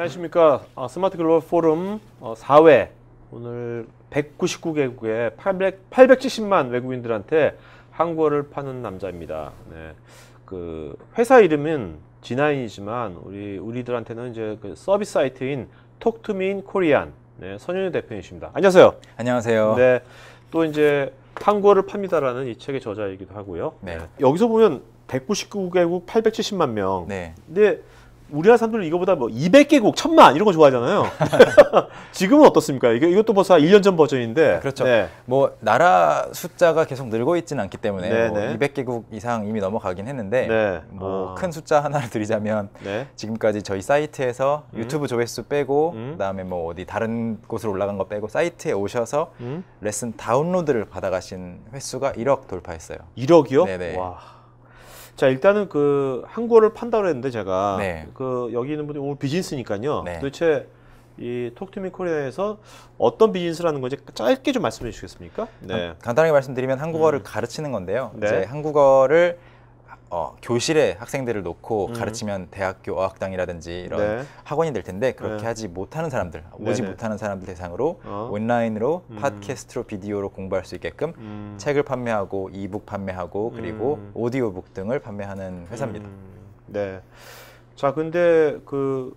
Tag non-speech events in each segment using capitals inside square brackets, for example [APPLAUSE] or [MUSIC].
안녕하십니까. 어, 스마트 글로벌 포럼 어, 4회 오늘 1 9 9개국에 800, 870만 외국인들한테 한국어를 파는 남자입니다. 네. 그 회사 이름은 진아인이지만 우리 우리들한테는 이제 그 서비스 사이트인 톡투민 코리안 네, 선윤희 대표님이십니다. 안녕하세요. 안녕하세요. 네. 또 이제 한국어를 팝니다라는 이 책의 저자이기도 하고요. 네. 네. 여기서 보면 199개국 870만 명. 네. 근데 우리나라 사람들은 이거보다 뭐 200개국, 1000만 이런 거 좋아하잖아요. [LAUGHS] [LAUGHS] 지금은 어떻습니까? 이것도 벌써 1년 전 버전인데. 그렇죠. 네. 뭐 나라 숫자가 계속 늘고 있지는 않기 때문에 뭐 200개국 이상 이미 넘어가긴 했는데 네. 뭐큰 아. 숫자 하나를 [LAUGHS] 드리자면 지금까지 저희 사이트에서 음? 유튜브 조회수 빼고 음? 그다음에 뭐 어디 다른 곳으로 올라간 거 빼고 사이트에 오셔서 음? 레슨 다운로드를 받아가신 횟수가 1억 돌파했어요. 1억이요? 네네. 와. 자 일단은 그한국어를 판다고 했는데 제가 네. 그 여기 있는 분이 오늘 비즈니스니까요. 네. 도대체 이 톡투미 코리아에서 어떤 비즈니스라는 건지 짧게 좀 말씀해 주시겠습니까? 네. 간단하게 말씀드리면 한국어를 음. 가르치는 건데요. 네. 이제 한국어를 어, 교실에 학생들을 놓고 음. 가르치면 대학교 어학당이라든지 이런 네. 학원이 될 텐데 그렇게 네. 하지 못하는 사람들 네, 오지 네네. 못하는 사람들 대상으로 어? 온라인으로 음. 팟캐스트로 비디오로 공부할 수 있게끔 음. 책을 판매하고 이북 판매하고 그리고 음. 오디오북 등을 판매하는 회사입니다. 음. 네. 자 근데 그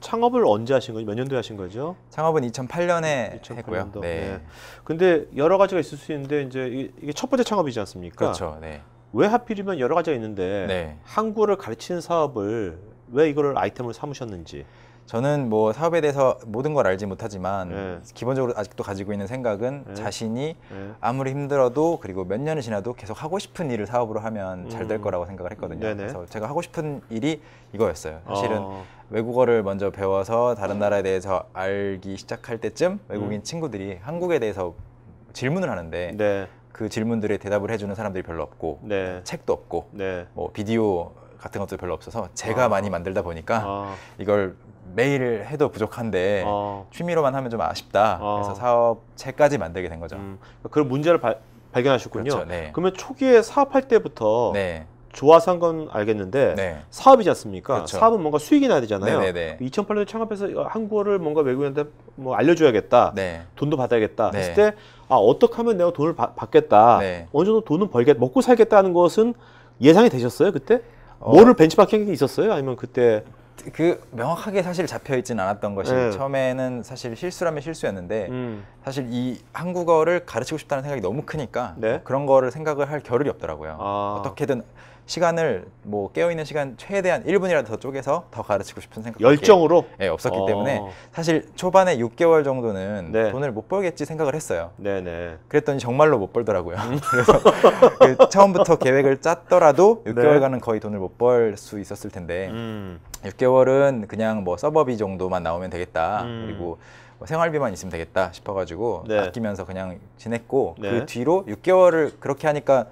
창업을 언제 하신 거죠? 몇 년도에 하신 거죠? 창업은 2008년에 2008년도. 했고요. 네. 네. 근데 여러 가지가 있을 수 있는데 이제 이게 첫 번째 창업이지 않습니까? 그렇죠. 네. 왜 하필이면 여러 가지가 있는데 네. 항구를 가르치는 사업을 왜 이거를 아이템을 삼으셨는지 저는 뭐 사업에 대해서 모든 걸 알지 못하지만 네. 기본적으로 아직도 가지고 있는 생각은 네. 자신이 네. 아무리 힘들어도 그리고 몇 년이 지나도 계속 하고 싶은 일을 사업으로 하면 잘될 음. 거라고 생각을 했거든요. 네네. 그래서 제가 하고 싶은 일이 이거였어요. 사실은 어. 외국어를 먼저 배워서 다른 나라에 대해서 알기 시작할 때쯤 외국인 음. 친구들이 한국에 대해서 질문을 하는데 네. 그 질문들에 대답을 해주는 사람들이 별로 없고 네. 책도 없고 네. 뭐 비디오 같은 것도 별로 없어서 제가 아. 많이 만들다 보니까 아. 이걸 매일 해도 부족한데 아. 취미로만 하면 좀 아쉽다 아. 그래서 사업체까지 만들게 된 거죠 음, 그러니까 그런 문제를 발, 견하셨군요 그렇죠, 네. 그러면 초기에 사업할 때부터 네. 좋아서 한 건 알겠는데 네. 사업이지 않습니까? 그렇죠. 사업은 뭔가 수익이 나야 되잖아요. 네네네. 2008년에 창업해서 한국어를 뭔가 외국인한테 뭐 알려줘야겠다, 네. 돈도 받아야겠다 네. 했을 때아 어떻게 하면 내가 돈을 바, 받겠다 네. 어느 정도 돈은 벌겠 먹고 살겠다는 것은 예상이 되셨어요 그때 어. 뭐를 벤치마킹이 있었어요 아니면 그때 그 명확하게 사실 잡혀 있진 않았던 것이 네. 처음에는 사실 실수라면 실수였는데 음. 사실 이 한국어를 가르치고 싶다는 생각이 너무 크니까 네? 그런 거를 생각을 할 겨를이 없더라고요 아. 어떻게든 시간을 뭐 깨어있는 시간 최대한 1분이라도 더 쪼개서 더 가르치고 싶은 생각 열정으로 예, 없었기 어. 때문에 사실 초반에 6개월 정도는 네. 돈을 못 벌겠지 생각을 했어요. 네네. 그랬더니 정말로 못 벌더라고요. 음. [LAUGHS] 그래서 그 처음부터 계획을 짰더라도 6개월간은 거의 돈을 못 벌 수 있었을 텐데 음. 6개월은 그냥 뭐 서버비 정도만 나오면 되겠다. 음. 그리고 뭐 생활비만 있으면 되겠다 싶어가지고 네. 아끼면서 그냥 지냈고 그 네. 그 뒤로 6개월을 그렇게 하니까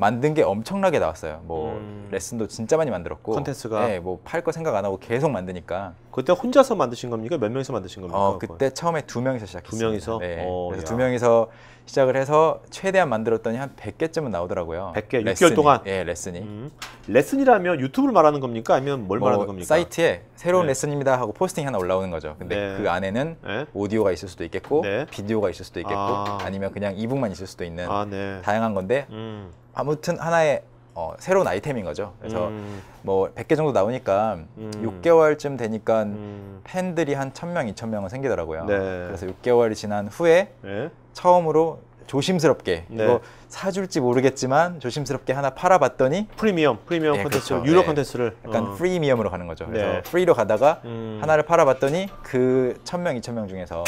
만든 게 엄청나게 나왔어요. 뭐 음. 레슨도 진짜 많이 만들었고 컨텐츠가 네, 예, 뭐 팔 거 생각 안 하고 계속 만드니까 그때 혼자서 만드신 겁니까? 몇 명이서 만드신 겁니까? 어, 그때 그걸? 처음에 두 명이서 시작했어요. 두 명이서 네. 오, 어, 그래서 야. 두 명이서 시작을 해서 최대한 만들었더니 한 100개쯤은 나오더라고요. 100개 레슨이. 6개월 동안 예, 네, 레슨이. 음. 레슨이라면 유튜브를 말하는 겁니까? 아니면 뭘 뭐, 말하는 겁니까? 사이트에 새로운 네. 레슨입니다 하고 포스팅 이 하나 올라오는 거죠. 근데 네. 그 안에는 네. 오디오가 있을 수도 있겠고 비디오가 있을 수도 있겠고 아. 니면 그냥 이북만 있을 수도 있는 아, 다양한 건데 음. 아무튼 하나의 어, 새로운 아이템인 거죠. 그래서 음. 뭐 100개 정도 나오니까 음. 6개월쯤 되니까 음. 팬들이 한 1000명, 2000명은 생기더라고요. 네. 그래서 6개월이 지난 후에 네. 처음으로 조심스럽게 네. 이거 사줄지 모르겠지만 조심스럽게 하나 팔아봤더니 프리미엄, 프리미엄 네, 컨텐츠, 그렇죠. 유료 네. 컨텐츠를 약간 어. 프리미엄으로 가는 거죠. 그래서 네. 프리로 가다가 음. 하나를 팔아봤더니 그 1000명, 2000명 중에서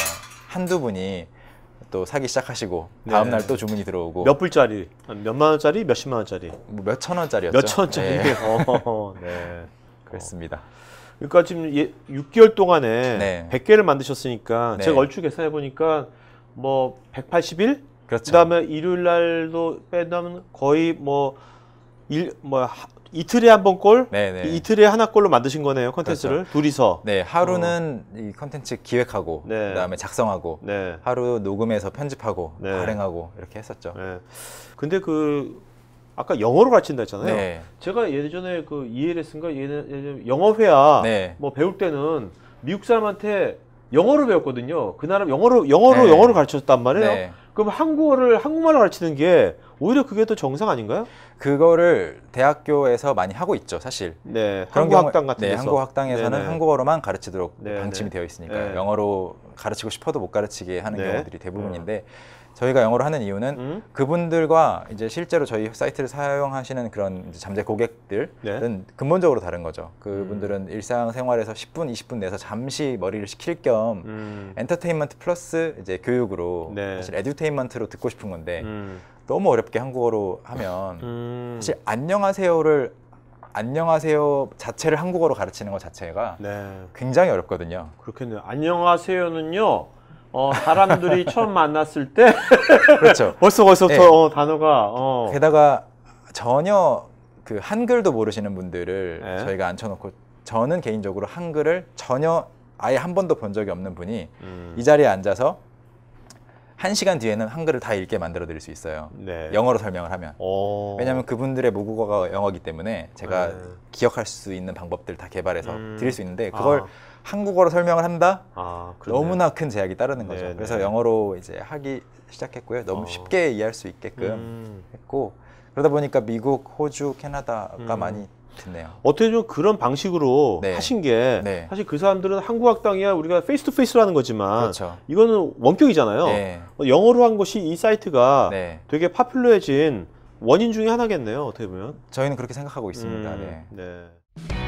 한두 분이 또 사기 시작하시고 네. 다음 날 또 주문이 들어오고 몇 불짜리, 몇만 원짜리, 몇십만 원짜리, 뭐 몇천 원짜리였죠. 몇천 원짜리. 네. [LAUGHS] 어, 네. 그렇습니다 그러니까 지금 예, 6개월 동안에 네. 100개를 만드셨으니까 네. 제가 얼추 계산해 보니까 뭐 180일 그렇죠. 그다음에 일요일 날도 빼면 거의 뭐 일, 뭐 하, 이틀에 한번 골, 네네. 네. 이틀에 하나 골로 만드신 거네요 컨텐츠를 그렇죠. 둘이서. 네, 하루는 어. 이 컨텐츠 기획하고 네. 그다음에 작성하고 네. 하루 녹음해서 편집하고 네. 발행하고 이렇게 했었죠. 네. 근데 그 아까 영어로 가르친다 했잖아요. 네. 제가 예전에 그 ELS인가 예전에 영어 회화 네. 뭐 배울 때는 미국 사람한테 영어를 배웠거든요. 그 나라 영어로 영어로 네. 영어로 가르쳤단 말이에요. 네. 그럼 한국어를 한국말로 가르치는 게 오히려 그게 더 정상 아닌가요? 그거를 대학교에서 많이 하고 있죠, 사실. 네. 한국 학당 같은 네, 데서. 한국 학당에서는 네네. 한국어로만 가르치도록 네네. 방침이 네. 되어 있으니까 네. 영어로 가르치고 싶어도 못 가르치게 하는 네. 경우들이 대부분인데 음. 저희가 영어로 하는 이유는 음? 그분들과 이제 실제로 저희 사이트를 사용하시는 그런 잠재 고객들은 네. 근본적으로 다른 거죠. 그분들은 음. 일상생활에서 10분, 20분 내서 잠시 머리를 식힐 겸 음. 엔터테인먼트 플러스 이제 교육으로 네. 사실 에듀테인먼트로 듣고 싶은 건데 음. 너무 어렵게 한국어로 하면 음. 사실 안녕하세요를 안녕하세요 자체를 한국어로 가르치는 것 자체가 네. 굉장히 어렵거든요. 그렇겠네요. 안녕하세요는요. 어, 사람들이 [LAUGHS] 처음 만났을 때 [LAUGHS] 그렇죠. 벌써 벌써부터 네. 어, 단어가 어. 게다가 전혀 그 한글도 모르시는 분들을 네. 저희가 앉혀놓고 저는 개인적으로 한글을 전혀 아예 한 번도 본 적이 없는 분이 음. 이 자리에 앉아서 한 시간 뒤에는 한글을 다 읽게 만들어 드릴 수 있어요. 네. 영어로 설명을 하면. 왜냐하면 그분들의 모국어가 영어기 때문에 제가 네. 기억할 수 있는 방법들 다 개발해서 음. 드릴 수 있는데 아. 그걸 아. 한국어로 설명을 한다. 아, 너무나 큰 제약이 따르는 거죠. 네네. 그래서 네. 영어로 이제 하기 시작했고요. 너무 어. 쉽게 이해할 수 있게끔 음. 했고 그러다 보니까 미국, 호주, 캐나다가 음. 많이 듣네요. 어떻게 좀 그런 방식으로 네. 하신 게 네. 사실 그 사람들은 한국 학당이야 우리가 페이스 투 페이스라는 거지만 그렇죠. 이거는 원격이잖아요. 네. 영어로 한 것이 이 사이트가 네. 되게 파퓰러해진 원인 중에 하나겠네요. 어떻게 보면 저희는 그렇게 생각하고 있습니다. 음. 네. 네.